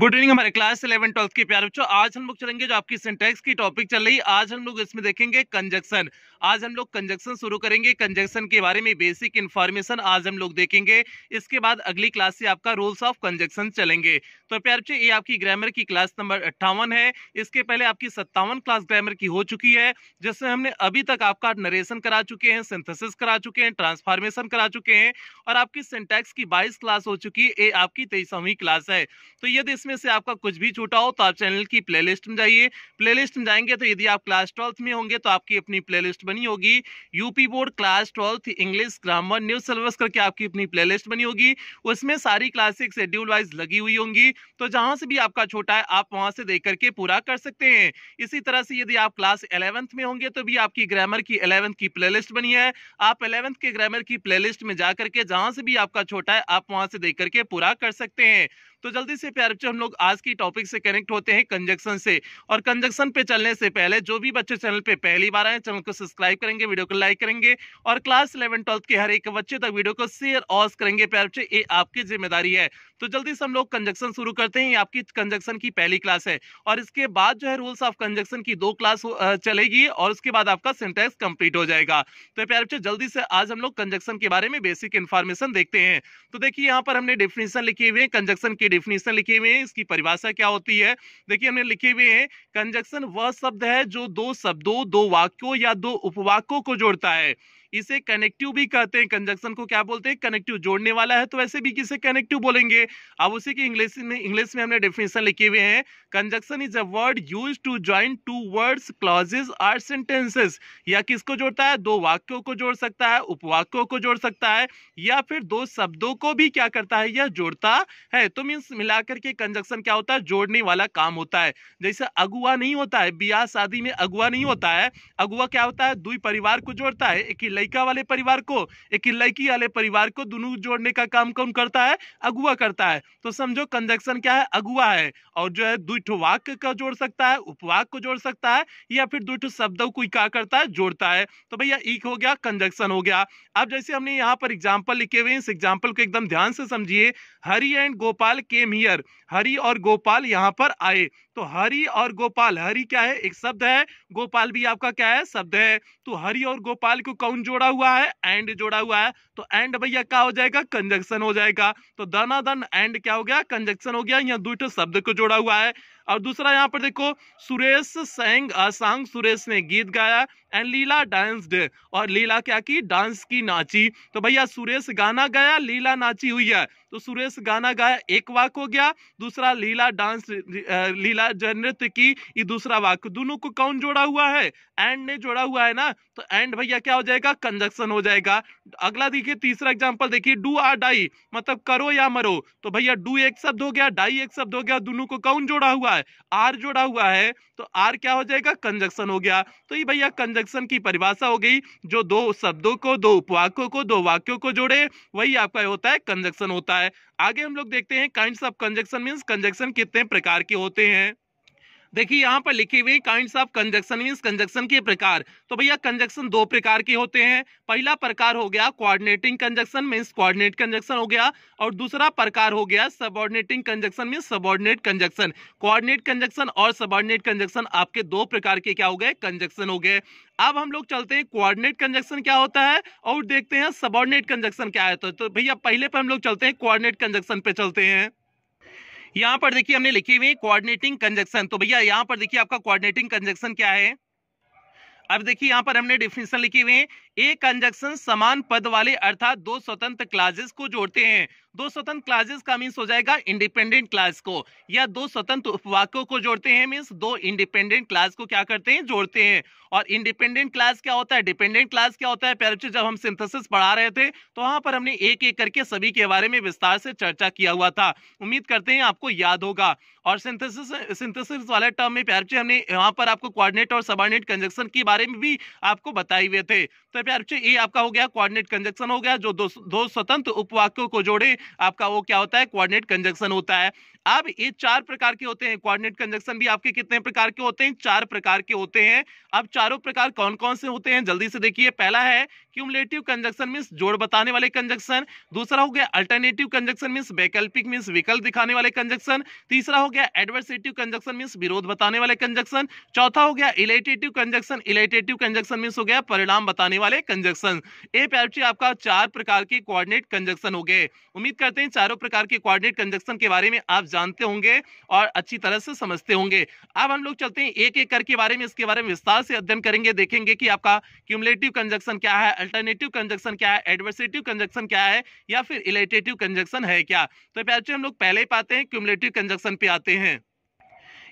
good evening हमारे class eleven twelfth के प्यार बच्चों आज हम लोग चलेंगे जो आपकी सिंटेक्स की टॉपिक चल रही आज हम लोग इसमें देखेंगे कंजक्शन आज हम लोग कंजक्शन शुरू करेंगे कंजक्शन के बारे में बेसिक इन्फॉर्मेशन आज हम लोग देखेंगे इसके बाद अगली क्लास से आपका रूल्स ऑफ कंजक्शन चलेंगे तो प्यार बच्चे ये आपकी ग्रामर की क्लास नंबर अट्ठावन है इसके पहले आपकी सत्तावन क्लास ग्रामर की हो चुकी है जिससे हमने अभी तक आपका नरेशन करा चुके हैं सिंथेसिस करा चुके हैं ट्रांसफॉर्मेशन करा चुके हैं और आपकी सिंटेक्स की बाईस क्लास हो चुकी है ये आपकी तेईसवीं क्लास है तो यदि इसमें से आपका कुछ भी छूटा हो तो आप चैनल की प्ले में जाइए प्ले में जाएंगे तो यदि आप क्लास ट्वेल्थ में होंगे तो आपकी अपनी प्ले बनी होगी UP board class twelfth English grammar new syllabus करके आपकी अपनी प्ले बनी होगी उसमें सारी क्लासेस शेड्यूल वाइज लगी हुई होंगी तो जहां से भी आपका छोटा है आप वहां से देख करके पूरा कर सकते हैं इसी तरह से यदि आप क्लास एलेवंथ में होंगे तो भी आपकी ग्रामर की एलेवंथ की प्ले बनी है आप एलेवंथ के ग्रामर की प्ले में जा करके जहां से भी आपका छोटा है आप वहां से देख करके पूरा कर सकते हैं तो जल्दी से प्यार बच्चों हम लोग आज की टॉपिक से कनेक्ट होते हैं कंजक्शन से और कंजक्शन पे चलने से पहले जो भी बच्चे चैनल पे पहली बार आए चैनल को सब्सक्राइब करेंगे वीडियो को लाइक करेंगे और क्लास इलेवन ट्वेल्थ के हर एक बच्चे तक वीडियो को शेयर ऑस करेंगे प्यार बच्चे ये आपकी जिम्मेदारी है तो जल्दी से हम लोग कंजक्शन शुरू करते हैं आपकी कंजक्शन की पहली क्लास है और इसके बाद जो है रूल्स ऑफ कंजक्शन की दो क्लास चलेगी और उसके बाद आपका सेंटेक्स कंप्लीट हो जाएगा तो प्यार बच्चों जल्दी से आज हम लोग कंजक्शन के बारे में बेसिक इन्फॉर्मेशन देखते हैं तो देखिए यहाँ पर हमने डिफिनेशन लिखे हुए हैं कंजक्शन की डिफिनेशन लिखे हुए हैं इसकी परिभाषा क्या होती है देखिए हमने लिखे हुए हैं कंजक्शन वह शब्द है जो दो शब्दों दो वाक्यों या दो उपवाक्यों को जोड़ता है इसे कनेक्टिव भी कहते हैं कंजक्शन को क्या बोलते हैं कनेक्टिव जोड़ने वाला है तो वैसे भी किसे कनेक्टिव बोलेंगे अब उसी की इंग्लिश में इंग्लिश में हमने डेफिनेशन लिखे हुए हैं conjunction is a word use to join two words clauses or sentences या किसको जोड़ता है दो वाक्यों को जोड़ सकता है उपवाक्यों को जोड़ सकता है या फिर दो शब्दों को भी क्या करता है या जोड़ता है तो मीन्स मिलाकर के कंजक्शन क्या होता है जोड़ने वाला काम होता है जैसे अगुआ नहीं होता है ब्याह शादी में अगुआ नहीं होता है अगुआ क्या होता है दुई परिवार को जोड़ता है एक ही लड़का वाले परिवार को एक लड़की वाले परिवार को दोनों जोड़ने का काम कौन करता है अगुआ करता है तो समझो कंजक्शन क्या है अगुआ है और जो है दुठ वाक का जोड़ सकता है उपवाक को जोड़ सकता है या फिर दुठ शब्दों को क्या करता है जोड़ता है तो भैया एक हो गया कंजक्शन हो गया अब जैसे हमने यहाँ पर एग्जाम्पल लिखे हुए इस एग्जाम्पल को एकदम ध्यान से समझिए Hari and Gopal came here Hari और गोपाल यहाँ पर आए तो हरि और गोपाल हरि क्या है एक शब्द है गोपाल भी आपका क्या है शब्द है तो हरि और गोपाल को कौन जोड़ा हुआ है एंड जोड़ा हुआ है तो एंड भैया क्या हो जाएगा कंजक्शन हो जाएगा तो दन एंड क्या हो गया कंजक्शन हो गया यहाँ दो शब्द को जोड़ा हुआ है और दूसरा यहाँ पर देखो सुरेश सैंग सांग सुरेश ने गीत गाया एंड लीला डांस्ड और लीला क्या की डांस की नाची तो भैया सुरेश गाना गाया लीला नाची हुई है तो सुरेश गाना गाया एक वाक हो गया दूसरा लीला डांस लीला जनृत्य की ये दूसरा वाक दोनों को कौन जोड़ा हुआ है एंड ने जोड़ा हुआ है ना तो एंड भैया क्या हो जाएगा कंजक्शन हो जाएगा अगला देखिए तीसरा एग्जाम्पल देखिए डू आर डाई मतलब करो या मरो तो भैया डू एक शब्द हो गया डाई एक शब्द हो गया दोनों को कौन जोड़ा हुआ हुआ है आर जुड़ा हुआ है तो आर क्या हो जाएगा कंजक्शन हो गया तो ये भैया कंजक्शन की परिभाषा हो गई जो दो शब्दों को दो उपवाक्यों को दो वाक्यों को जोड़े वही आपका होता है कंजक्शन होता है आगे हम लोग देखते हैं kind of conjunction means conjunction कितने प्रकार के होते हैं देखिए यहाँ पर लिखी हुई kind of conjunction means conjunction के प्रकार तो भैया कंजक्शन दो प्रकार के होते हैं पहला प्रकार हो गया coordinating conjunction means coordinate conjunction हो गया और दूसरा प्रकार हो गया subordinating conjunction means subordinate conjunction coordinate conjunction और सबॉर्डिनेट कंजक्शन आपके दो प्रकार के क्या हो गए कंजक्शन हो गए अब हम लोग चलते हैं कोऑर्डिनेट कंजक्शन क्या होता है और देखते हैं सबॉर्डिनेट कंजक्शन क्या होता है तो, तो भैया पहले पर हम लोग चलते हैं कोऑर्डिनेट कंजक्शन पे चलते हैं यहां पर देखिए हमने लिखे हुए कोऑर्डिनेटिंग कंजक्शन तो भैया यहां पर देखिए आपका कोऑर्डिनेटिंग कंजक्शन क्या है अब देखिए यहाँ पर हमने डिफिनेशन लिखे हुए हैं ए कंजक्शन समान पद वाले अर्थात दो स्वतंत्र क्लासेस को जोड़ते हैं दो स्वतंत्र क्लासेस का मीन्स हो जाएगा इंडिपेंडेंट क्लास को या दो स्वतंत्र उपवाक्यों को जोड़ते हैं मीन्स दो इंडिपेंडेंट क्लास को क्या करते हैं जोड़ते हैं और इंडिपेंडेंट क्लास क्या होता है डिपेंडेंट क्लास क्या होता है पहले तो जब हम सिंथेसिस पढ़ा रहे थे तो वहां पर हमने एक एक करके सभी के बारे में विस्तार से चर्चा किया हुआ था उम्मीद करते हैं आपको याद होगा और सिंथेसिस सिंथेसिस वाले टर्म में पैरचे तो हमने यहाँ पर आपको कोऑर्डिनेट और सबॉर्डिनेट कंजक्शन के बारे में भी आपको बताए हुए थे तो बच्चे ये आपका हो गया कोऑर्डिनेट कंजक्शन हो गया जो दो, दो स्वतंत्र उपवाक्यों को जोड़े आपका वो क्या होता है कोऑर्डिनेट कंजक्शन होता है अब ये चार प्रकार के होते हैं कोऑर्डिनेट कंजक्शन भी आपके कितने प्रकार के होते हैं चार प्रकार के होते हैं अब चारों प्रकार कौन कौन से होते हैं जल्दी से देखिए पहला है क्यूमलेटिव कंजक्शन मीन्स जोड़ बताने वाले कंजक्शन दूसरा हो गया अल्टरनेटिव कंजक्शन मीन्स वैकल्पिक मीन्स विकल्प दिखाने वाले कंजक्शन तीसरा हो गया एडवर्सेटिव कंजक्शन मीन्स विरोध बताने वाले कंजक्शन चौथा हो गया illative conjunction illative conjunction means हो गया परिणाम बताने वाले कंजक्शन ए पैरची आपका चार प्रकार के कोऑर्डिनेट कंजक्शन हो गए उम्मीद करते हैं चारों प्रकार के कोऑर्डिनेट कंजक्शन के बारे में आप जानते होंगे और अच्छी तरह से समझते होंगे अब हम लोग चलते हैं एक एक करके बारे में इसके बारे में विस्तार से अध्ययन करेंगे देखेंगे कि आपका क्यूमलेटिव कंजक्शन क्या है अल्टरनेटिव कंजक्शन क्या है एडवर्सेटिव कंजक्शन क्या है या फिर इलेटेटिव कंजक्शन है क्या तो प्यारे हम लोग पहले ही पाते हैं क्यूमलेटिव कंजक्शन पे आते हैं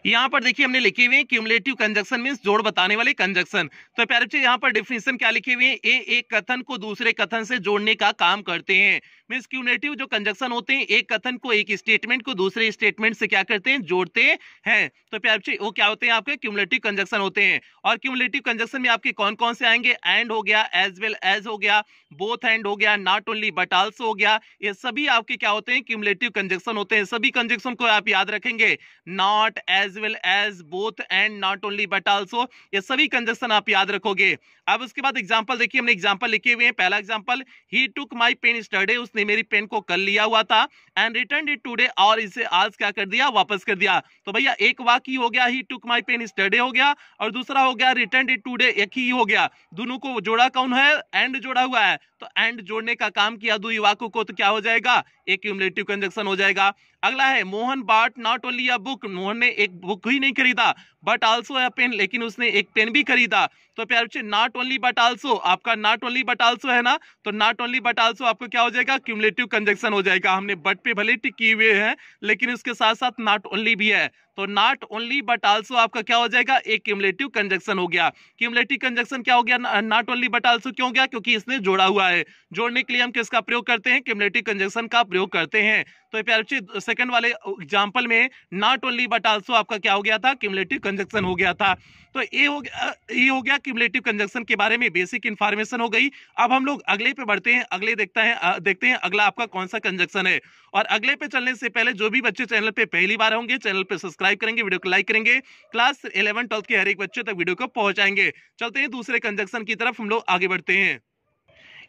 यहाँ पर देखिए हमने लिखे हुए हैं क्यूमलेटिव कंजक्शन मीन जोड़ बताने वाले कंजक्शन तो प्यारे बच्चे यहाँ पर डिफिनेशन क्या लिखे हुए हैं ए एक कथन को दूसरे कथन से जोड़ने का काम करते हैं मीन्स क्यूमलेटिव जो कंजक्शन होते हैं एक कथन को एक स्टेटमेंट को दूसरे स्टेटमेंट से क्या करते हैं जोड़ते हैं तो प्यारे बच्चे वो क्या होते हैं आपके क्यूमलेटिव कंजक्शन होते हैं और क्यूमलेटिव कंजक्शन में आपके कौन कौन से आएंगे एंड हो गया एज वेल एज हो गया बोथ एंड हो गया नॉट ओनली बट ऑल्सो हो गया ये सभी आपके क्या होते हैं क्यूमलेटिव कंजक्शन होते हैं सभी कंजक्शन को आप याद रखेंगे not as as well as both and not only but also ये सभी कंजेशन आप याद रखोगे अब उसके बाद एग्जाम्पल देखिए हमने एग्जाम्पल लिखे हुए हैं पहला example he took my pen स्टडे उसने मेरी पेन को कल लिया हुआ था एंड रिटर्न इट टूडे और इसे आज क्या कर दिया वापस कर दिया तो भैया एक वाक्य हो गया ही टुक माई पेन स्टडे हो गया और दूसरा हो गया रिटर्न इट टूडे एक ही हो गया दोनों को जोड़ा कौन है एंड जोड़ा हुआ है तो एंड जोड़ने का काम किया दो युवाको को तो क्या हो जाएगा एक क्यूमलेटिव कंजक्शन हो जाएगा अगला है Mohan bought not only a book Mohan ने एक बुक ही नहीं खरीदा बट ऑल्सो पेन लेकिन उसने एक पेन भी खरीदा तो प्यार नॉट ओनली बट आल्सो आपका नॉट ओनली बट आल्सो है ना तो नॉट ओनली बट आल्सो आपको क्या हो जाएगा क्यूमलेटिव कंजक्शन हो जाएगा हमने बट पे भले टिक किए हुए हैं लेकिन उसके साथ साथ नॉट ओनली भी है तो नॉट ओनली बट आल्सो आपका क्या हो जाएगा एक क्यूमलेटिव कंजक्शन हो गया क्यूमलेटिव कंजक्शन क्या हो गया नॉट ओनली बट आल्सो क्यों गया क्योंकि इसने जोड़ा हुआ है जोड़ने के लिए हम किसका प्रयोग करते हैं क्यूमलेटिव कंजक्शन का प्रयोग करते हैं तो प्यारे सेकंड वाले एग्जाम्पल में नॉट ओनली बट आल्सो आपका क्या हो गया था क्यूमलेटिव कंजक्शन हो गया था तो ये हो गया ये हो गया क्यूमलेटिव कंजक्शन के बारे में बेसिक इन्फॉर्मेशन हो गई अब हम लोग अगले पे बढ़ते हैं अगले देखता है देखते हैं अगला आपका कौन सा कंजक्शन है और अगले पे चलने से पहले जो भी बच्चे चैनल पे पहली बार होंगे चैनल पे सब्सक्राइब सब्सक्राइब करेंगे वीडियो को लाइक करेंगे क्लास इलेवन ट्वेल्थ के हर एक बच्चों तक वीडियो को पहुंचाएंगे चलते हैं दूसरे कंजक्शन की तरफ हम लोग आगे बढ़ते हैं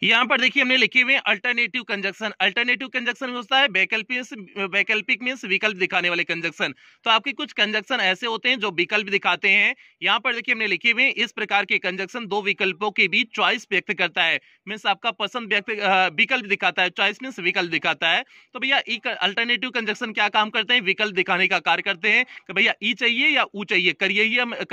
यहां पर देखिए हमने लिखे हुए अल्टरनेटिव कंजक्शन अल्टरनेटिव कंजक्शन होता है वैकल्पिक वैकल्पिक मीन्स विकल्प दिखाने वाले कंजक्शन तो आपके कुछ कंजक्शन ऐसे होते हैं जो विकल्प दिखाते हैं यहाँ पर देखिए हमने लिखे हुए इस प्रकार के कंजक्शन दो विकल्पों के बीच चॉइस व्यक्त करता है मीन्स आपका पसंद व्यक्त विकल्प दिखाता है चॉइस मीन्स विकल्प दिखाता है तो भैया अल्टरनेटिव कंजक्शन क्या काम करते हैं विकल्प दिखाने का कार्य करते हैं कि भैया ई चाहिए या ऊ चाहिए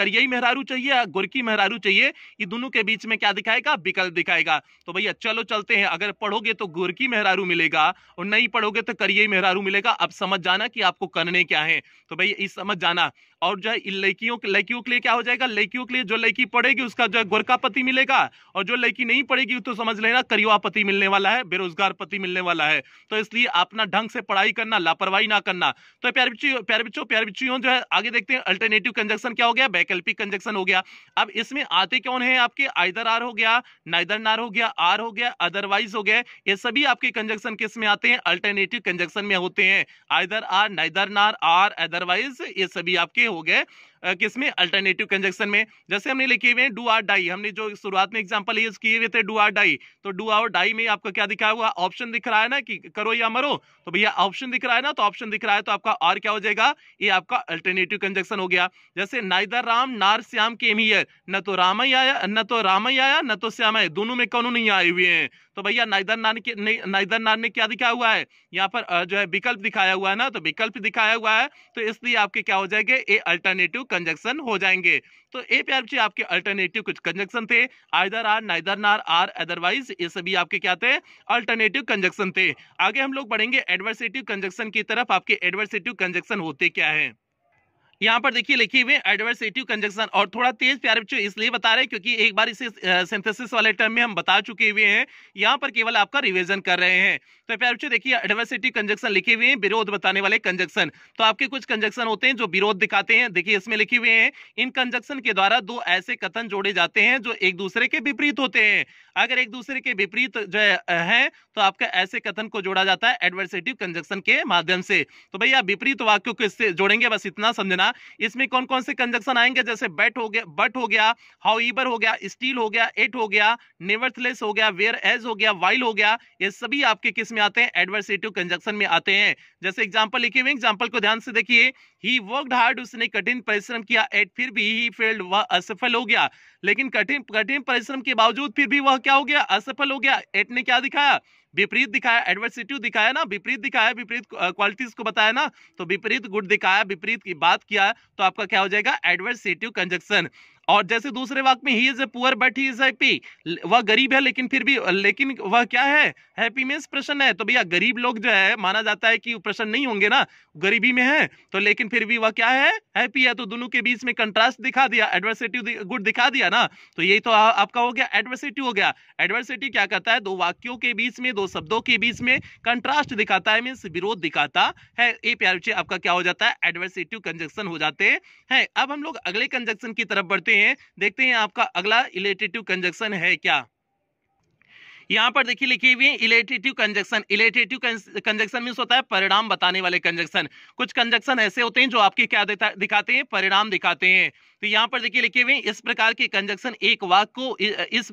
करियई मेहरारू चाहिए या गुरकी मेहरारू चाहिए ये दोनों के बीच में क्या दिखाएगा विकल्प दिखाएगा तो भैया चलो चलते हैं अगर पढ़ोगे तो गोरकी मेहरारू मिलेगा और नहीं पढ़ोगे तो करिए मेहरारू मिलेगा अब समझ जाना कि आपको करने क्या है तो भाई इस समझ जाना और जो है लड़कियों के लड़कियों के लिए क्या हो जाएगा लड़कियों के लिए जो लड़की पढ़ेगी उसका जो है गोरखा पति मिलेगा और जो लड़की नहीं पढ़ेगी तो समझ लेना पति मिलने वाला है बेरोजगार पति मिलने वाला है तो इसलिए अपना ढंग से पढ़ाई करना लापरवाही ना करना तो प्यार बिच्चू प्यार बिच्चू प्यार बिच्चू जो है आगे देखते हैं अल्टरनेटिव कंजक्शन क्या हो गया वैकल्पिक कंजक्शन हो गया अब इसमें आते कौन है आपके आइदर आर हो गया नाइदर नार हो गया आर हो गया अदरवाइज हो गया ये सभी आपके कंजक्शन किस में आते हैं अल्टरनेटिव कंजक्शन में होते हैं either or neither nor or otherwise ये सभी आपके हो गए किसमें अल्टरनेटिव कंजक्शन में जैसे हमने लिखे हुए हैं डू आर डाई हमने जो शुरुआत में एग्जाम्पल यूज किए हुए थे डू आर डाई तो डू आर डाई में आपको क्या दिखाया हुआ ऑप्शन दिख रहा है ना कि करो या मरो तो भैया ऑप्शन दिख रहा है ना तो ऑप्शन दिख रहा है तो आपका और क्या हो जाएगा ये आपका अल्टरनेटिव कंजक्शन हो गया जैसे नाइदर राम नार श्याम केम हियर न तो राम आया न तो राम आया न तो श्याम आया दोनों में कौन नहीं आए हुए हैं तो भैया नाइदर नान के नाइदर नान ने क्या दिखाया हुआ है यहाँ पर जो है विकल्प दिखाया हुआ है ना तो विकल्प दिखाया हुआ है तो इसलिए आपके क्या हो जाएंगे ये अल्टरनेटिव कंजक्शन हो जाएंगे तो ए पे आपके आपके अल्टरनेटिव कुछ कंजक्शन थे either or neither nor or otherwise ये सभी आपके क्या थे अल्टरनेटिव कंजक्शन थे आगे हम लोग बढ़ेंगे एडवर्सेटिव कंजक्शन की तरफ आपके एडवर्सेटिव कंजक्शन होते क्या है यहाँ पर देखिए लिखी हुए एडवर्सेटिव कंजक्शन और थोड़ा तेज प्यारे बच्चों इसलिए बता रहे हैं क्योंकि एक बार इसे सिंथेसिस वाले टर्म में हम बता चुके हुए हैं यहाँ पर केवल आपका रिविजन कर रहे हैं तो प्यारे बच्चों देखिए एडवर्सिटी कंजक्शन लिखे हुए हैं विरोध बताने वाले कंजक्शन तो आपके कुछ कंजक्शन होते हैं जो विरोध दिखाते हैं देखिए इसमें लिखे हुए हैं इन कंजक्शन के द्वारा दो ऐसे कथन जोड़े जाते हैं जो एक दूसरे के विपरीत होते हैं अगर एक दूसरे के विपरीत जो है तो आपका ऐसे कथन को जोड़ा जाता है एडवर्सिटिव कंजक्शन के माध्यम से तो भैया विपरीत वाक्यों को इससे जोड़ेंगे बस इतना समझना गया इसमें कौन कौन से कंजक्शन आएंगे जैसे बैट हो गया बट हो गया हाउ ईबर हो गया स्टील हो गया एट हो गया नेवर्थलेस हो गया वेयर एज हो गया वाइल हो गया ये सभी आपके किस में आते हैं एडवर्सिटिव कंजक्शन में आते हैं जैसे एग्जाम्पल लिखे हुए एग्जाम्पल को ध्यान से देखिए ही वर्क हार्ड उसने कठिन परिश्रम किया एट फिर भी ही फेल्ड वह असफल हो गया लेकिन कठिन कठिन परिश्रम के बावजूद फिर भी वह क्या हो गया असफल हो गया एट ने क्या दिखाया विपरीत दिखाया एडवर्सिटिव दिखाया ना विपरीत दिखाया विपरीत क्वालिटीज को बताया ना तो विपरीत गुड दिखाया विपरीत की बात किया तो आपका क्या हो जाएगा एडवर्सिटी कंजक्शन और जैसे दूसरे वाक में he is a poor but he is happy वह गरीब है लेकिन फिर भी लेकिन वह क्या है हैप्पी प्रसन्न है तो भैया गरीब लोग जो है माना जाता है कि प्रसन्न नहीं होंगे ना गरीबी में है तो लेकिन फिर भी वह क्या है हैप्पी है तो दोनों के बीच में कंट्रास्ट दिखा दिया एडवर्सिटी गुड दिखा दिया ना तो यही तो आ, आपका हो गया एडवर्सिटी हो गया एडवर्सिटी क्या कहता है दो वाक्यों के बीच में दो शब्दों के बीच में कंट्रास्ट दिखाता है मीन्स विरोध दिखाता है ये प्यार आपका क्या हो जाता है एडवर्सिटिव कंजक्शन हो जाते हैं अब हम लोग अगले कंजक्शन की तरफ बढ़ते हैं हैं देखते हैं आपका अगला इलेटेटिव कंजक्शन है क्या यहाँ पर देखिए लिखी हुई है illative conjunction illative conjunction mean होता है परिणाम बताने वाले कंजक्शन कुछ कंजक्शन ऐसे होते हैं जो आपके क्या दिखाते हैं परिणाम दिखाते हैं तो यहाँ पर देखिए लिखे हुए इस प्रकार के कंजक्शन एक वाक्य को इस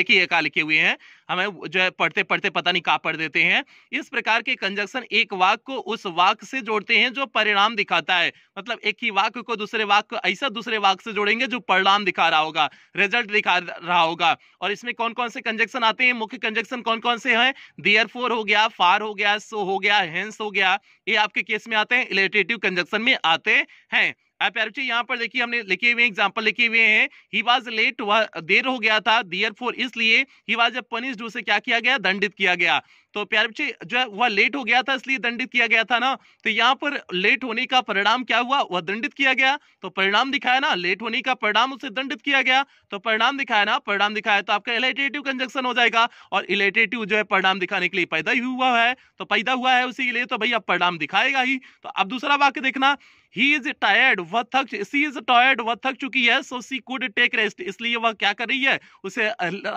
देखिए क्या लिखे हुए हैं हमें जो है पढ़ते पढ़ते पता नहीं कहाँ पढ़ देते हैं इस प्रकार के कंजक्शन एक वाक को उस वाक से जोड़ते हैं जो परिणाम दिखाता है मतलब एक ही वाक्य को दूसरे वाक को ऐसा दूसरे वाक से जोड़ेंगे जो परिणाम दिखा रहा होगा रिजल्ट दिखा रहा होगा और इसमें कौन कौन से कंजक्शन आते हैं मुख्य कंजक्शन कौन कौन से हैं दियर फोर हो गया फार हो गया सो हो गया हेंस हो गया ये आपके केस में आते हैं इलेटेटिव कंजक्शन में आते हैं आप यहाँ पर देखिए हमने लिखे हुए एग्जाम्पल लिखे हुए हैं ही वॉज लेट देर हो गया था दियर फोर इसलिए ही वॉज पनिश पनिस्ड से क्या किया गया दंडित किया गया तो प्यारे बच्चे जो है वह लेट हो गया था इसलिए दंडित किया गया था ना तो यहाँ पर लेट होने का परिणाम क्या हुआ वह दंडित किया गया तो परिणाम दिखाया ना लेट होने का परिणाम उसे दंडित किया गया तो परिणाम दिखाया ना परिणाम दिखाया तो आपका इलेटेटिव कंजक्शन हो जाएगा और इलेटेटिव जो है परिणाम दिखाने के लिए पैदा ही हुआ है तो पैदा हुआ है उसी के लिए तो भाई अब परिणाम दिखाएगा ही तो अब दूसरा वाक्य देखना ही इज टायर्ड वह थक सी इज टायर्ड वह थक चुकी है so she could take rest इसलिए वह क्या कर रही है उसे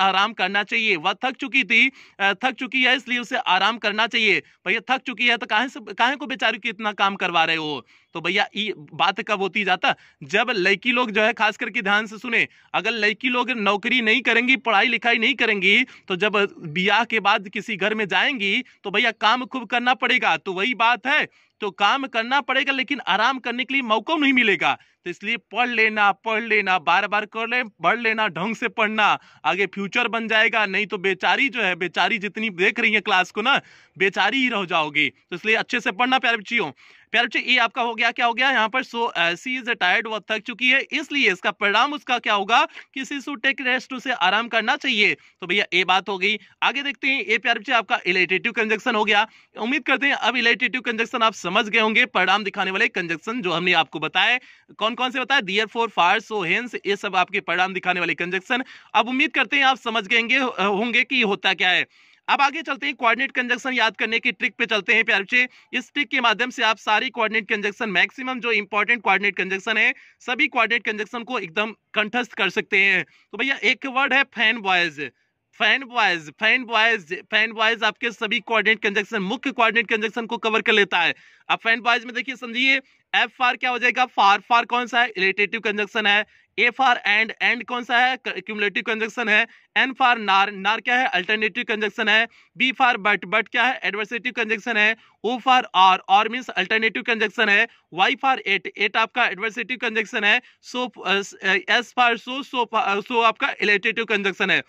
आराम करना चाहिए वह थक चुकी थी थक चुकी है इसलिए उसे आराम करना चाहिए भैया थक चुकी है तो कहा से को बेचारी की इतना काम करवा रहे हो तो भैया बात कब होती जाता जब लड़की लोग जो है खास करके ध्यान से सुने अगर लड़की लोग नौकरी नहीं करेंगी पढ़ाई लिखाई नहीं करेंगी तो जब ब्याह के बाद किसी घर में जाएंगी तो भैया काम खूब करना पड़ेगा तो वही बात है तो काम करना पड़ेगा लेकिन आराम करने के लिए मौका नहीं मिलेगा तो इसलिए पढ़ लेना पढ़ लेना बार बार कर ले पढ़ लेना ढंग से पढ़ना आगे फ्यूचर बन जाएगा नहीं तो बेचारी जो है बेचारी जितनी देख रही है क्लास को ना बेचारी ही रह जाओगी तो इसलिए अच्छे से पढ़ना प्यारे बच्चियों प्यार बच्चे ये आपका हो गया क्या हो गया यहाँ पर सो सी इज टायर्ड वह थक चुकी है इसलिए इसका परिणाम उसका क्या होगा किसी सु टेक रेस्ट उसे आराम करना चाहिए तो भैया ये बात हो गई आगे देखते हैं ये प्यारे बच्चे आपका इलेटेटिव कंजक्शन हो गया उम्मीद करते हैं अब इलेटेटिव कंजक्शन आप समझ गए होंगे परिणाम दिखाने वाले कंजक्शन जो हमने आपको बताए कौन कौन से बताया दियर फोर फार सो हेंस ये सब आपके परिणाम दिखाने वाले कंजक्शन अब उम्मीद करते हैं आप समझ गएंगे होंगे कि होता क्या है अब आगे चलते हैं कोऑर्डिनेट कंजक्शन याद करने की ट्रिक पे चलते हैं प्यार बच्चे इस ट्रिक के माध्यम से आप सारी कोऑर्डिनेट कंजक्शन मैक्सिमम जो इंपॉर्टेंट कोऑर्डिनेट कंजक्शन है सभी कोऑर्डिनेट कंजक्शन को एकदम कंठस्थ कर सकते हैं तो भैया एक वर्ड है fanboys fanboys fanboys fanboys आपके सभी कोऑर्डिनेट कंजक्शन मुख्य कोऑर्डिनेट कंजक्शन को कवर कर लेता है अब फैन बॉयज में देखिए समझिए एफ आर क्या हो जाएगा फार फार कौन सा है रिलेटेटिव कंजक्शन है ए फार एंड एंड कौन सा है क्यूमलेटिव कंजक्शन है एन फार नार नार क्या है अल्टरनेटिव कंजक्शन है बी फार बट बट क्या है एडवर्सेटिव कंजक्शन है O for or or means alternative conjunction है वाई फार एट एट आपका एडवर्सेटिव कंजक्शन है सो एस फार सो सो सो आपका इलेटेटिव कंजक्शन है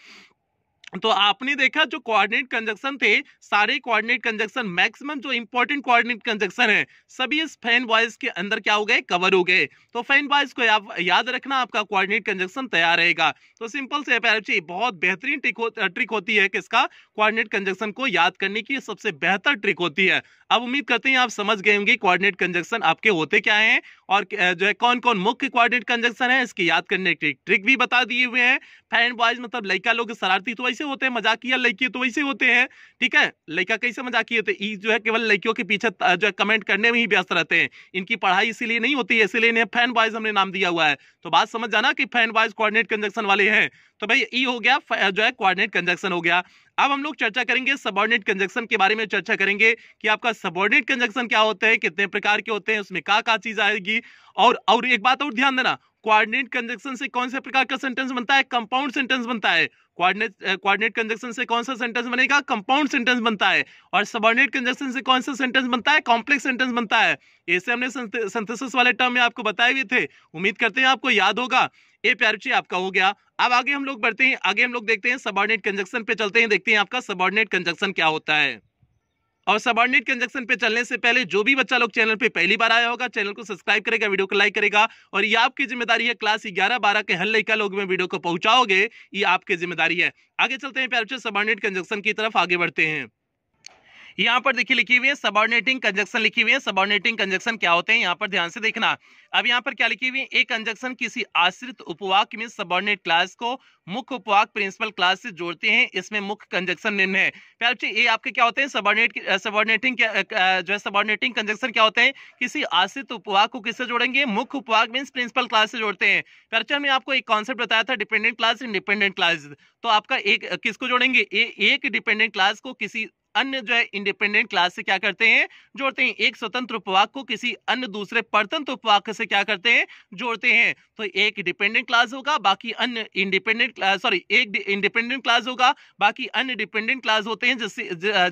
तो आपने देखा जो कोऑर्डिनेट कंजक्शन थे सारे कोऑर्डिनेट कंजक्शन मैक्सिमम जो इंपॉर्टेंट कोऑर्डिनेट कंजक्शन है सभी इस फैन वॉइस के अंदर क्या हो गए कवर हो गए तो फैन वॉइस को आप याद रखना आपका कोऑर्डिनेट कंजक्शन तैयार रहेगा तो सिंपल से बहुत बेहतरीन ट्रिक हो, ट्रिक होती है किसका क्वारिनेट कंजक्शन को याद करने की सबसे बेहतर ट्रिक होती है अब उम्मीद करते हैं आप समझ गए होंगे क्वारिनेट कंजक्शन आपके होते क्या है और जो है कौन कौन मुख्य क्वारिनेट कंजक्शन है इसकी याद करने की ट्रिक भी बता दिए हुए हैं फैन बॉयज मतलब लड़का लोग शरारती तो कैसे होते हैं मजाकिया लड़की तो वैसे होते हैं ठीक है लड़का कैसे मजाकिया होते हैं जो है केवल लड़कियों के पीछे जो है कमेंट करने में ही व्यस्त रहते हैं इनकी पढ़ाई इसीलिए नहीं होती है इसीलिए इन्हें फैन बॉयज हमने नाम दिया हुआ है तो बात समझ जाना कि फैन बॉयज कोऑर्डिनेट कंजक्शन वाले हैं तो भाई ई हो गया जो है कोऑर्डिनेट कंजक्शन हो गया अब हम लोग चर्चा करेंगे सबॉर्डिनेट कंजक्शन के बारे में चर्चा करेंगे कि आपका सबॉर्डिनेट कंजक्शन क्या होते हैं कितने प्रकार के होते हैं उसमें क्या क्या चीज आएगी और और एक बात और ध्यान देना कोऑर्डिनेट कंजक्शन से कौन से प्रकार का सेंटेंस बनता है कंपाउंड सेंटेंस बनता है कोऑर्डिनेट कंजक्शन से कौन सा सेंटेंस बनेगा कंपाउंड सेंटेंस बनता है और सबॉर्डिनेट कंजक्शन से कौन सा सेंटेंस बनता है कॉम्प्लेक्स सेंटेंस बनता है ऐसे हमने सिंथेसिस वाले टर्म में आपको बताए हुए थे उम्मीद करते हैं आपको याद होगा ये प्यारची आपका हो गया अब आगे हम लोग बढ़ते हैं आगे हम लोग देखते हैं सबॉर्डिनेट कंजक्शन पे चलते हैं देखते हैं आपका सबॉर्डिनेट कंजक्शन क्या होता है और सबॉर्डिनेट कंजक्शन पे चलने से पहले जो भी बच्चा लोग चैनल पे पहली बार आया होगा चैनल को सब्सक्राइब करेगा वीडियो को लाइक करेगा और ये आपकी जिम्मेदारी है क्लास ग्यारह बारह के हर का लोग में वीडियो को पहुंचाओगे ये आपकी जिम्मेदारी है आगे चलते हैं प्यार सबॉर्डिनेट कंजक्शन की तरफ आगे बढ़ते हैं यहां पर देखिए लिखी हुई है सबॉर्डिनेटिंग कंजक्शन लिखी हुई है सबॉर्डिनेटिंग कंजक्शन क्या होते हैं यहाँ पर ध्यान से देखना अब यहाँ पर क्या लिखी हुई है एक कंजक्शन किसी आश्रित उपवाक में सबॉर्डिनेट क्लास को मुख्य उपवाक प्रिंसिपल क्लास से जोड़ते हैं इसमें मुख्य कंजक्शन निम्न है प्यार बच्चे ये आपके क्या होते हैं सबॉर्डिनेट सबॉर्डिनेटिंग जो है सबॉर्डिनेटिंग कंजक्शन क्या होते हैं किसी आश्रित उपवाक को किससे जोड़ेंगे मुख्य उपवाक मीन्स प्रिंसिपल क्लास से जोड़ते हैं प्यार बच्चे हमने आपको एक कॉन्सेप्ट बताया था डिपेंडेंट क्लास इंडिपेंडेंट क्लास तो आपका एक किसको जोड़ेंगे एक डिपेंडेंट क्लास को किसी अन्य जो है इंडिपेंडेंट क्लास से क्या करते हैं जोड़ते हैं एक स्वतंत्र उपवाक को किसी अन्य दूसरे परतंत्र उपवाक से क्या करते हैं जोड़ते हैं तो एक डिपेंडेंट क्लास होगा बाकी अन्य इंडिपेंडेंट सॉरी एक इंडिपेंडेंट क्लास होगा बाकी अन्य डिपेंडेंट क्लास होते हैं जिससे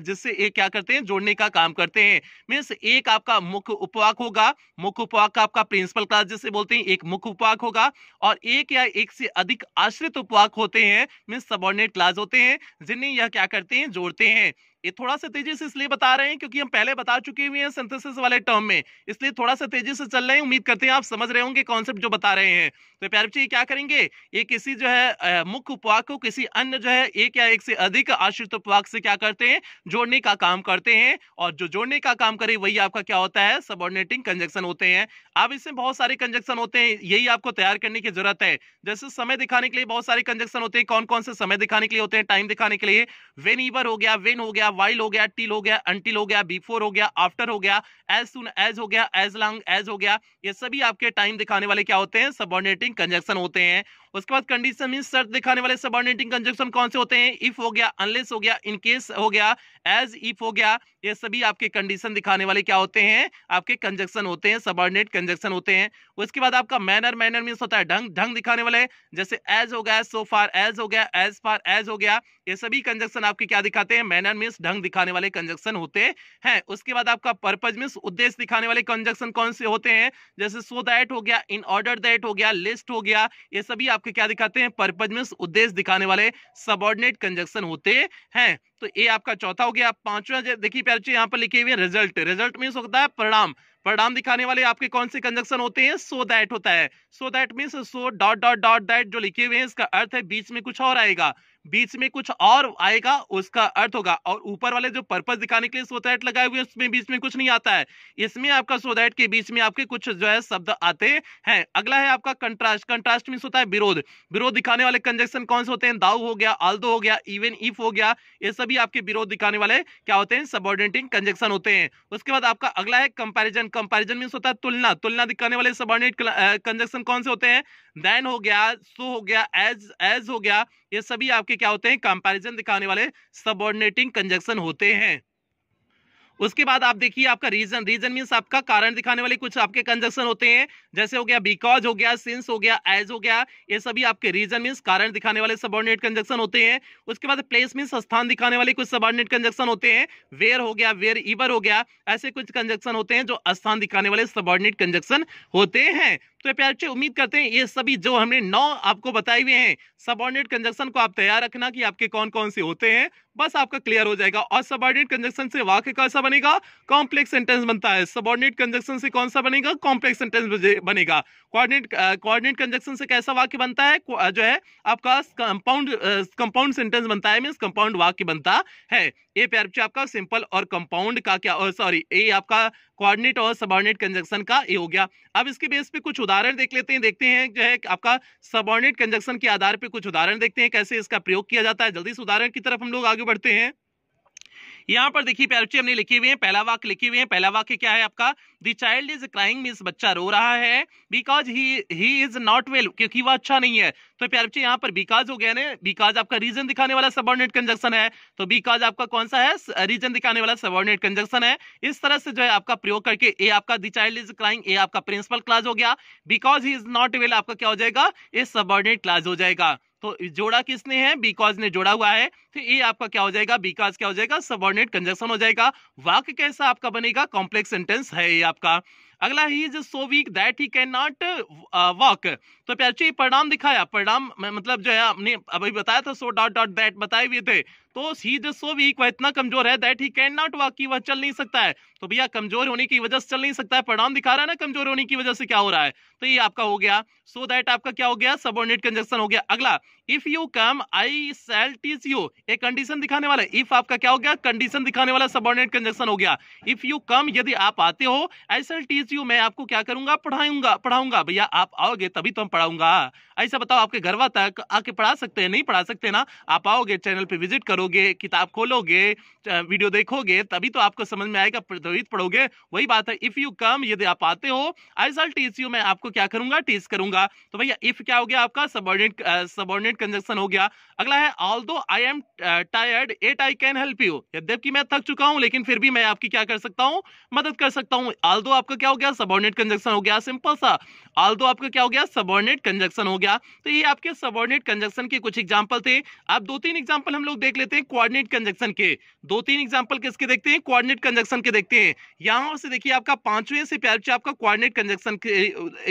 जिससे एक क्या करते हैं जोड़ने का काम करते हैं मीन्स एक आपका मुख्य उपवाक होगा मुख्य उपवाक का आपका प्रिंसिपल क्लास जिससे बोलते हैं एक मुख्य उपवाक होगा और एक या एक से अधिक आश्रित उपवाक होते हैं मीन्स सबॉर्डिनेट क्लास होते हैं जिन्हें यह क्या करते हैं जोड़ते हैं ये थोड़ा सा तेजी से इसलिए बता रहे हैं क्योंकि हम पहले बता चुके हुए हैं सिंथेसिस वाले टर्म में इसलिए थोड़ा सा तेजी से चल रहे हैं उम्मीद करते हैं आप समझ रहे होंगे कॉन्सेप्ट जो बता रहे हैं तो प्यारे बच्चे क्या करेंगे ये किसी जो है मुख्य उपवाक को किसी अन्य जो है एक या एक से अधिक आश्रित उपवाक से क्या करते हैं जोड़ने का काम करते हैं और जो जोड़ने का काम करे वही आपका क्या होता है सबॉर्डिनेटिंग कंजक्शन होते हैं अब इसमें बहुत सारे कंजक्शन होते हैं यही आपको तैयार करने की जरूरत है जैसे समय दिखाने के लिए बहुत सारे कंजक्शन होते हैं कौन कौन से समय दिखाने के लिए होते हैं टाइम दिखाने के लिए वेन ईवर हो गया वेन हो गया वाइल हो गया टिल हो गया अंटिल हो गया बिफोर हो गया आफ्टर हो गया एज सुन एज हो गया एज लॉन्ग एज हो गया ये सभी आपके टाइम दिखाने वाले क्या होते हैं सबॉर्डिनेटिंग कंजक्शन होते हैं उसके बाद कंडीशन मीन शर्त दिखाने वाले सबॉर्डिनेटिंग कंजक्शन कौन से होते हैं इफ हो गया अनलेस हो गया इनकेस हो गया एज इफ हो गया ये सभी आपके कंडीशन दिखाने वाले क्या होते हैं आपके कंजक्शन होते हैं सबॉर्डिनेट कंजक्शन होते हैं उसके बाद आपका मैनर मैनर मीन होता है ढंग ढंग दिखाने वाले जैसे एज हो गया सो फार एज हो गया एज फार एज हो गया ये सभी कंजक्शन आपके क्या दिखाते हैं मैनर मीन ढंग दिखाने वाले कंजक्शन होते हैं उसके बाद आपका पर्पज मीन उद्देश्य दिखाने वाले कंजक्शन कौन से होते हैं जैसे सो दैट हो गया इन ऑर्डर दैट हो गया लिस्ट हो गया ये सभी आपके आपके क्या दिखाते हैं पर्पज मीन उद्देश्य दिखाने वाले सबॉर्डिनेट कंजक्शन होते हैं तो ये आपका चौथा हो गया पांचवा देखिए प्यार यहाँ पर लिखे हुए रिजल्ट रिजल्ट मीन्स होता है परिणाम परिणाम दिखाने वाले आपके कौन से कंजक्शन होते हैं सो so दैट होता है so that means so dot dot dot that जो लिखे हुए हैं इसका अर्थ है बीच में कुछ और आएगा बीच में कुछ और आएगा उसका अर्थ होगा और ऊपर वाले जो पर्पज दिखाने के लिए सोदैट लगाए हुए उसमें बीच में कुछ नहीं आता है इसमें आपका सोदैट के बीच में आपके कुछ जो है शब्द आते हैं अगला है आपका कंट्रास्ट कंट्रास्ट मीन होता है विरोध विरोध दिखाने वाले कंजेक्शन कौन से होते हैं दाऊ हो गया आल्दो हो गया इवन इफ हो गया ये सभी आपके विरोध दिखाने वाले क्या होते हैं सबॉर्डिनेटिंग कंजेक्शन होते हैं उसके बाद आपका अगला है कंपेरिजन कंपेरिजन मीन होता है तुलना तुलना दिखाने वाले सबॉर्डिनेट कंजेक्शन कौन से होते हैं देन हो गया सो हो गया एज एज हो गया ये सभी आपके क्या होते हैं कंपैरिजन दिखाने वाले सबऑर्डिनेटिंग कंजक्शन होते हैं उसके बाद आप देखिए आपका रीजन रीजन मीन्स आपका कारण दिखाने वाले कुछ आपके कंजक्शन होते हैं जैसे हो गया बिकॉज हो गया सिंस हो गया एज हो गया ये सभी आपके रीजन मीन्स कारण दिखाने वाले सबॉर्डिनेट कंजक्शन होते हैं उसके बाद प्लेस मीन्स स्थान दिखाने वाले कुछ सबॉर्डिनेट कंजक्शन होते हैं वेयर हो गया वेयर इवर हो गया ऐसे कुछ कंजक्शन होते हैं जो स्थान दिखाने वाले सबॉर्डिनेट कंजक्शन होते हैं तो प्यारे उम्मीद करते हैं ये सभी जो हमने नौ आपको बताए हुए हैं सबॉर्डिनेट कंजक्शन को आप तैयार रखना कि आपके कौन कौन से होते हैं बस आपका क्लियर हो जाएगा और सबॉर्डिनेट कंजक्शन से वाक्य कैसा बनेगा कॉम्प्लेक्स सेंटेंस बनता है सबॉर्डिनेट कंजक्शन से कौन सा बनेगा कॉम्प्लेक्स सेंटेंस बनेगा कोऑर्डिनेट कोऑर्डिनेट कंजक्शन से कैसा वाक्य बनता है जो है आपका कंपाउंड कंपाउंड सेंटेंस बनता है मीन्स कंपाउंड वाक्य बनता है ए प्यार बच्चों आपका सिंपल और कंपाउंड का क्या सॉरी ए आपका कोऑर्डिनेट और सबॉर्डिनेट कंजक्शन का ए हो गया अब इसके बेस पे कुछ उदाहरण देख लेते हैं देखते हैं जो है आपका सबॉर्डिनेट कंजक्शन के आधार पे कुछ उदाहरण देखते हैं कैसे इसका प्रयोग किया जाता है जल्दी से उदाहरण की तरफ हम लोग आगे बढ़ते हैं यहाँ पर देखिए पैरोटी हमने लिखे हुए हैं पहला वाक्य लिखे हुए हैं पहला वाक्य क्या है आपका the child is crying mean बच्चा रो रहा है because he he is not well क्योंकि वह अच्छा नहीं है तो प्यार बच्चे यहाँ पर बिकॉज हो गया ना बिकॉज आपका रीजन दिखाने वाला सबॉर्डिनेट कंजक्शन है तो बिकॉज आपका कौन सा है रीजन दिखाने वाला सबॉर्डिनेट कंजक्शन है इस तरह से जो है आपका प्रयोग करके ए आपका दी चाइल्ड इज क्राइंग ए आपका प्रिंसिपल क्लास हो गया because he is not well आपका क्या हो जाएगा ए सबॉर्डिनेट क्लास हो जाएगा तो जोड़ा किसने है बिकॉज ने जोड़ा हुआ है तो ये आपका क्या हो जाएगा बिकॉज क्या हो जाएगा सबॉर्डिनेट कंजक्शन हो जाएगा वाक्य कैसा आपका बनेगा कॉम्प्लेक्स सेंटेंस है ये आपका अगला he is so weak that he can not walk तो प्याची परिणाम दिखाया परिणाम मतलब जो है आपने अभी बताया था सो डॉट डॉट दैट बताए हुए थे तो ही दसो भी वह इतना कमजोर है that he can not walk की वह चल नहीं सकता है तो भैया कमजोर होने की वजह से चल नहीं सकता है परिणाम दिखा रहा है ना कमजोर होने की वजह से क्या हो रहा है तो ये आपका हो गया सो so दैट आपका क्या हो गया सबॉर्डिनेट कंजेक्शन हो गया अगला if you come I shall teach you एक कंडीशन दिखाने वाला इफ आपका क्या हो गया कंडीशन दिखाने वाला सबॉर्डिनेट कंजेक्शन हो गया इफ यू कम यदि आप आते हो आई सेल टीज यू मैं आपको क्या करूंगा पढ़ाऊंगा पढ़ाऊंगा भैया आप आओगे तभी तो हम पढ़ाऊंगा ऐसा बताओ आपके घरवा तक आके पढ़ा सकते हैं नहीं पढ़ा सकते ना आप आओगे चैनल पर विजिट करो पढ़ोगे किताब खोलोगे वीडियो देखोगे तभी तो आपको समझ में आएगा त्वरित पढ़ोगे वही बात है इफ़ यू कम यदि आप आते हो आई साल टीस यू मैं आपको क्या करूंगा टीस करूंगा तो भैया इफ़ क्या हो गया आपका सबॉर्डिनेट सबॉर्डिनेट कंजक्शन हो गया अगला है although I am tired yet I can help you यद्यपि मैं थक चुका हूं लेकिन फिर भी मैं आपकी क्या कर सकता हूं मदद कर सकता हूं ऑल दो आपका क्या हो गया सबॉर्डिनेट कंजक्शन हो गया सिंपल सा ऑल दो आपका क्या हो गया सबॉर्डिनेट कंजक्शन हो गया तो ये आपके सबॉर्डिनेट कंजक्शन के कुछ एग्जाम्पल थे आप दो तीन एग्जाम्पल हम लोग देख लेते देखते हैं कोऑर्डिनेट कंजक्शन के दो तीन एग्जांपल किसके देखते हैं कोऑर्डिनेट कंजक्शन के देखते हैं यहां से देखिए आपका पांचवें से प्यार आपका कोऑर्डिनेट कंजक्शन के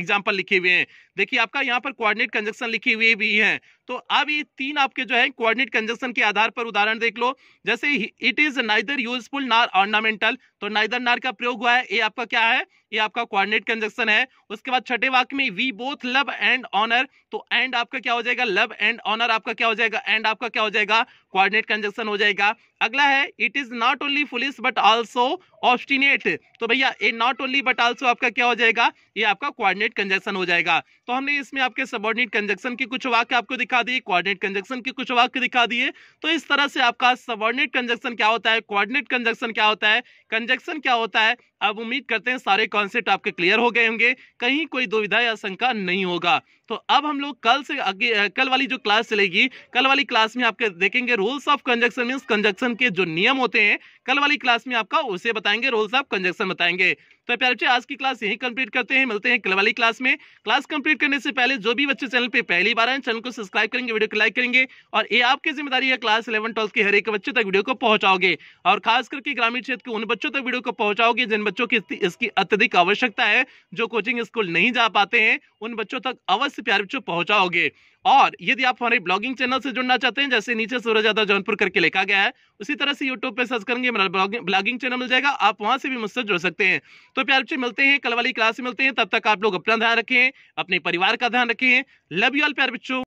एग्जांपल लिखे हुए हैं देखिए आपका यहाँ पर कोऑर्डिनेट कंजक्शन लिखी हुई भी है तो अब ये तीन आपके जो है कोऑर्डिनेट कंजक्शन के आधार पर उदाहरण देख लो जैसे it is neither useful nor ornamental तो नाइदर नार का प्रयोग हुआ है ये आपका क्या है ये आपका कोऑर्डिनेट कंजक्शन है उसके बाद छठे वाक्य में we both love and honour तो एंड आपका क्या हो जाएगा लव एंड ऑनर आपका क्या हो जाएगा एंड आपका क्या हो जाएगा कोऑर्डिनेट कंजक्शन हो जाएगा अगला है it is not only foolish but also obstinate तो भैया ये नॉट ओनली बट ऑल्सो आपका क्या हो जाएगा ये आपका कोऑर्डिनेट कंजक्शन हो जाएगा तो हमने इसमें आपके सबॉर्डिनेट कंजक्शन के कुछ वाक्य आपको दिखा दिए कोऑर्डिनेट कंजक्शन के कुछ वाक्य दिखा दिए तो इस तरह से आपका सबॉर्डिनेट कंजक्शन क्या होता है कोऑर्डिनेट कंजक्शन क्या होता है कंजक्शन क्या होता है अब उम्मीद करते हैं सारे कॉन्सेप्ट आपके क्लियर हो गए होंगे कहीं कोई दुविधा या शंका नहीं होगा तो अब हम लोग कल से कल वाली जो क्लास चलेगी कल वाली क्लास में आपके देखेंगे rules of conjunction mean conjunction के जो नियम होते हैं कल वाली क्लास में आपका उसे बताएंगे रूल्स ऑफ कंजक्शन बताएंगे तो प्यारे बच्चे आज की क्लास यही कंप्लीट करते हैं मिलते हैं कल वाली क्लास में क्लास कंप्लीट करने से पहले जो भी बच्चे चैनल पे पहली बार आए चैनल को सब्सक्राइब करेंगे वीडियो को लाइक करेंगे और ये आपकी जिम्मेदारी है क्लास इलेवन ट्वेल्थ के हर एक बच्चे तक वीडियो को पहुंचाओगे और खास करके ग्रामीण क्षेत्र के उन बच्चों तक वीडियो को पहुंचाओगे जिन बच्चों की इसकी अत्यधिक आवश्यकता है जो कोचिंग स्कूल नहीं जा पाते हैं उन बच्चों तक अवश्य से प्यार बच्चों पहुंचाओगे और यदि आप हमारे ब्लॉगिंग चैनल से जुड़ना चाहते हैं जैसे नीचे सूरज यादव जौनपुर करके लिखा गया है उसी तरह से यूट्यूब पे सर्च करेंगे मेरा ब्लॉगिंग चैनल मिल जाएगा आप वहां से भी मुझसे जुड़ सकते हैं तो प्यार बच्चे मिलते हैं कल वाली क्लास में मिलते हैं तब तक आप लोग अपना ध्यान रखें अपने परिवार का ध्यान रखें लव यू ऑल प्यार बच्चों